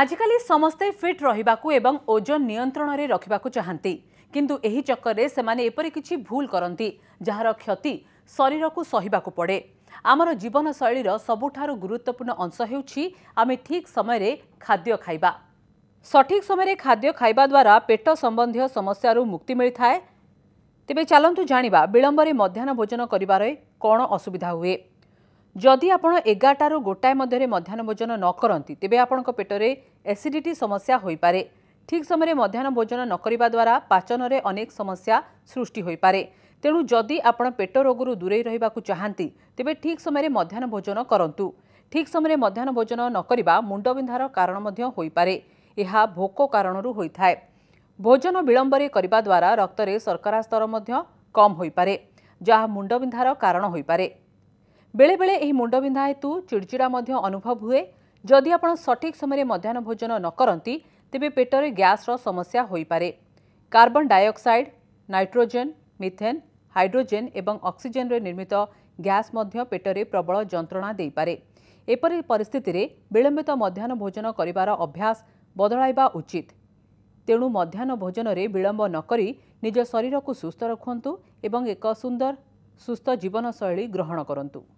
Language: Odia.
ଆଜିକାଲି ସମସ୍ତେ ଫିଟ୍ ରହିବାକୁ ଏବଂ ଓଜନ ନିୟନ୍ତ୍ରଣରେ ରଖିବାକୁ ଚାହାନ୍ତି କିନ୍ତୁ ଏହି ଚକ୍କରରେ ସେମାନେ ଏପରି କିଛି ଭୁଲ କରନ୍ତି ଯାହାର କ୍ଷତି ଶରୀରକୁ ସହିବାକୁ ପଡ଼େ ଆମର ଜୀବନଶୈଳୀର ସବୁଠାରୁ ଗୁରୁତ୍ୱପୂର୍ଣ୍ଣ ଅଂଶ ହେଉଛି ଆମେ ଠିକ୍ ସମୟରେ ଖାଦ୍ୟ ଖାଇବା ସଠିକ୍ ସମୟରେ ଖାଦ୍ୟ ଖାଇବା ଦ୍ୱାରା ପେଟ ସମ୍ବନ୍ଧୀୟ ସମସ୍ୟାରୁ ମୁକ୍ତି ମିଳିଥାଏ ତେବେ ଚାଲନ୍ତୁ ଜାଣିବା ବିଳମ୍ବରେ ମଧ୍ୟାହ୍ନ ଭୋଜନ କରିବାରେ କ'ଣ ଅସୁବିଧା ହୁଏ ଯଦି ଆପଣ ଏଗାରଟାରୁ ଗୋଟାଏ ମଧ୍ୟରେ ମଧ୍ୟାହ୍ନ ଭୋଜନ ନ କରନ୍ତି ତେବେ ଆପଣଙ୍କ ପେଟରେ ଏସିଡ଼ିଟି ସମସ୍ୟା ହୋଇପାରେ ଠିକ୍ ସମୟରେ ମଧ୍ୟାହ୍ନ ଭୋଜନ ନ କରିବା ଦ୍ୱାରା ପାଚନରେ ଅନେକ ସମସ୍ୟା ସୃଷ୍ଟି ହୋଇପାରେ ତେଣୁ ଯଦି ଆପଣ ପେଟ ରୋଗରୁ ଦୂରେଇ ରହିବାକୁ ଚାହାନ୍ତି ତେବେ ଠିକ୍ ସମୟରେ ମଧ୍ୟାହ୍ନ ଭୋଜନ କରନ୍ତୁ ଠିକ୍ ସମୟରେ ମଧ୍ୟାହ୍ନ ଭୋଜନ ନ କରିବା ମୁଣ୍ଡବିନ୍ଧାର କାରଣ ମଧ୍ୟ ହୋଇପାରେ ଏହା ଭୋକ କାରଣରୁ ହୋଇଥାଏ ଭୋଜନ ବିଳମ୍ବରେ କରିବା ଦ୍ୱାରା ରକ୍ତରେ ଶର୍କରା ସ୍ତର ମଧ୍ୟ କମ୍ ହୋଇପାରେ ଯାହା ମୁଣ୍ଡବିନ୍ଧାର କାରଣ ହୋଇପାରେ ବେଳେବେଳେ ଏହି ମୁଣ୍ଡବିନ୍ଧା ହେତୁ ଚିଡ଼ଚିଡ଼ା ମଧ୍ୟ ଅନୁଭବ ହୁଏ ଯଦି ଆପଣ ସଠିକ୍ ସମୟରେ ମଧ୍ୟାହ୍ନ ଭୋଜନ ନ କରନ୍ତି ତେବେ ପେଟରେ ଗ୍ୟାସ୍ର ସମସ୍ୟା ହୋଇପାରେ carbon dioxide nitrogen methane hydrogen ଏବଂ ଅକ୍ସିଜେନ୍ରେ ନିର୍ମିତ ଗ୍ୟାସ୍ ମଧ୍ୟ ପେଟରେ ପ୍ରବଳ ଯନ୍ତ୍ରଣା ଦେଇପାରେ ଏପରି ପରିସ୍ଥିତିରେ ବିଳମ୍ବିତ ମଧ୍ୟାହ୍ନ ଭୋଜନ କରିବାର ଅଭ୍ୟାସ ବଦଳାଇବା ଉଚିତ ତେଣୁ ମଧ୍ୟାହ୍ନ ଭୋଜନରେ ବିଳମ୍ବ ନକରି ନିଜ ଶରୀରକୁ ସୁସ୍ଥ ରଖନ୍ତୁ ଏବଂ ଏକ ସୁନ୍ଦର ସୁସ୍ଥ ଜୀବନଶୈଳୀ ଗ୍ରହଣ କରନ୍ତୁ